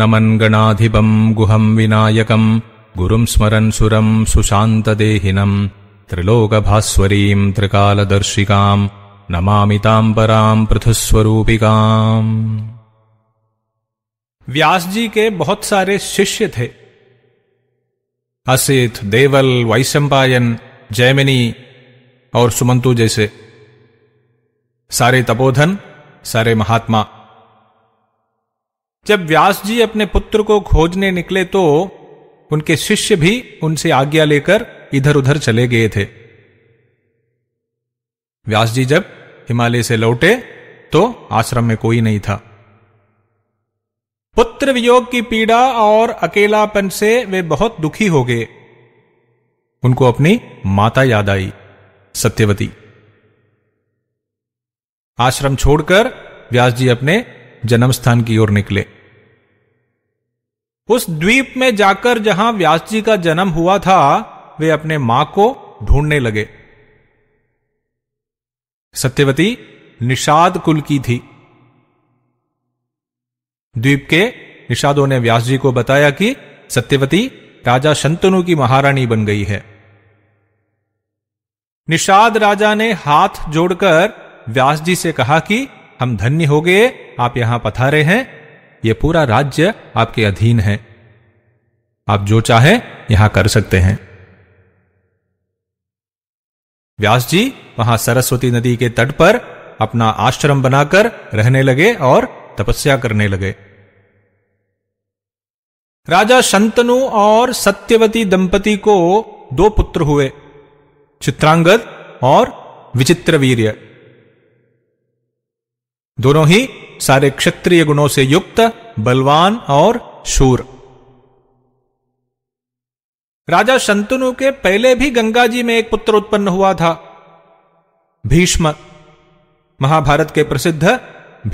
नमन गणाधिपम गुहम विनायक गुरु स्मरन सुरम सुशान्तदेहिनम् त्रिलोकभास्वरीम् त्रिकालदर्शिकाम् नमामि ताम् व्यास जी के बहुत सारे शिष्य थे असित देवल वैशंपायन जयमिनी और सुमंतु जैसे सारे तपोधन सारे महात्मा जब व्यास जी अपने पुत्र को खोजने निकले तो उनके शिष्य भी उनसे आज्ञा लेकर इधर उधर चले गए थे व्यास जी जब हिमालय से लौटे तो आश्रम में कोई नहीं था पुत्र वियोग की पीड़ा और अकेलापन से वे बहुत दुखी हो गए उनको अपनी माता याद आई सत्यवती आश्रम छोड़कर व्यास जी अपने जन्म स्थान की ओर निकले उस द्वीप में जाकर जहां व्यास जी का जन्म हुआ था वे अपने मां को ढूंढने लगे सत्यवती निषाद कुल की थी द्वीप के निषादों ने व्यास जी को बताया कि सत्यवती राजा शंतनु की महारानी बन गई है निषाद राजा ने हाथ जोड़कर व्यास जी से कहा कि हम धन्य हो गए आप यहां पथारे हैं यह पूरा राज्य आपके अधीन है आप जो चाहे यहां कर सकते हैं व्यास जी वहां सरस्वती नदी के तट पर अपना आश्रम बनाकर रहने लगे और तपस्या करने लगे राजा शंतनु और सत्यवती दंपति को दो पुत्र हुए चित्रांगद और विचित्रवीर्य दोनों ही सारे क्षत्रिय गुणों से युक्त बलवान और शूर राजा शंतनु के पहले भी गंगा जी में एक पुत्र उत्पन्न हुआ था भीष्म महाभारत के प्रसिद्ध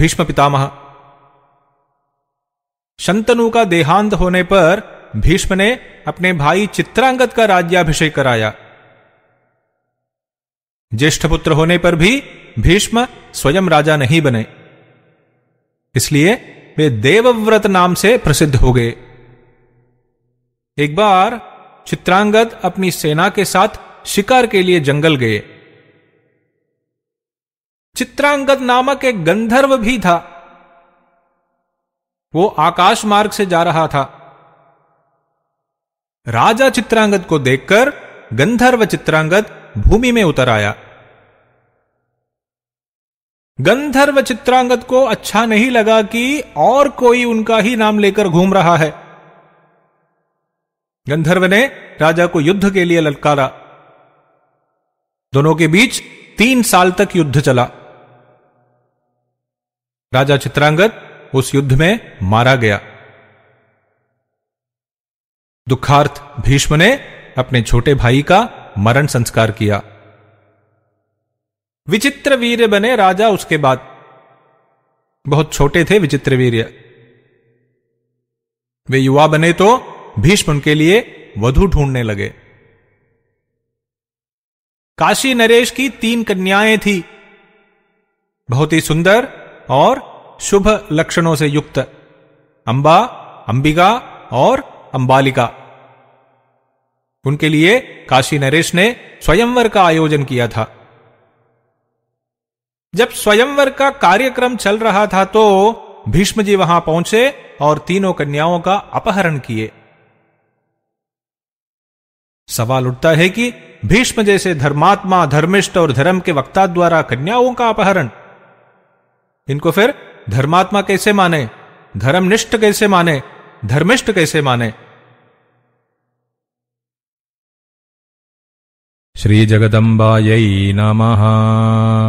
भीष्म पितामह शंतनु का देहांत होने पर भीष्म ने अपने भाई चित्रांगत का राज्याभिषेक कराया ज्येष्ठ पुत्र होने पर भी भीष्म स्वयं राजा नहीं बने इसलिए वे देवव्रत नाम से प्रसिद्ध हो गए एक बार चित्रांगद अपनी सेना के साथ शिकार के लिए जंगल गए चित्रांगद नामक एक गंधर्व भी था वो आकाश मार्ग से जा रहा था राजा चित्रांगद को देखकर गंधर्व चित्रांगद भूमि में उतर आया गंधर्व चित्रांगत को अच्छा नहीं लगा कि और कोई उनका ही नाम लेकर घूम रहा है गंधर्व ने राजा को युद्ध के लिए ललकारा दोनों के बीच तीन साल तक युद्ध चला राजा चित्रांगत उस युद्ध में मारा गया दुखार्थ भीष्म ने अपने छोटे भाई का मरण संस्कार किया विचित्र वीर बने राजा उसके बाद बहुत छोटे थे विचित्र वीर वे युवा बने तो भीष्म उनके लिए वधु ढूंढने लगे काशी नरेश की तीन कन्याएं थी बहुत ही सुंदर और शुभ लक्षणों से युक्त अंबा अंबिका और अंबालिका उनके लिए काशी नरेश ने स्वयंवर का आयोजन किया था जब स्वयंवर का कार्यक्रम चल रहा था तो भीष्म जी वहां पहुंचे और तीनों कन्याओं का अपहरण किए सवाल उठता है कि भीष्म जैसे धर्मात्मा धर्मिष्ठ और धर्म के वक्ता द्वारा कन्याओं का अपहरण इनको फिर धर्मात्मा कैसे माने धर्मनिष्ठ कैसे माने धर्मिष्ठ कैसे माने श्री यही नमः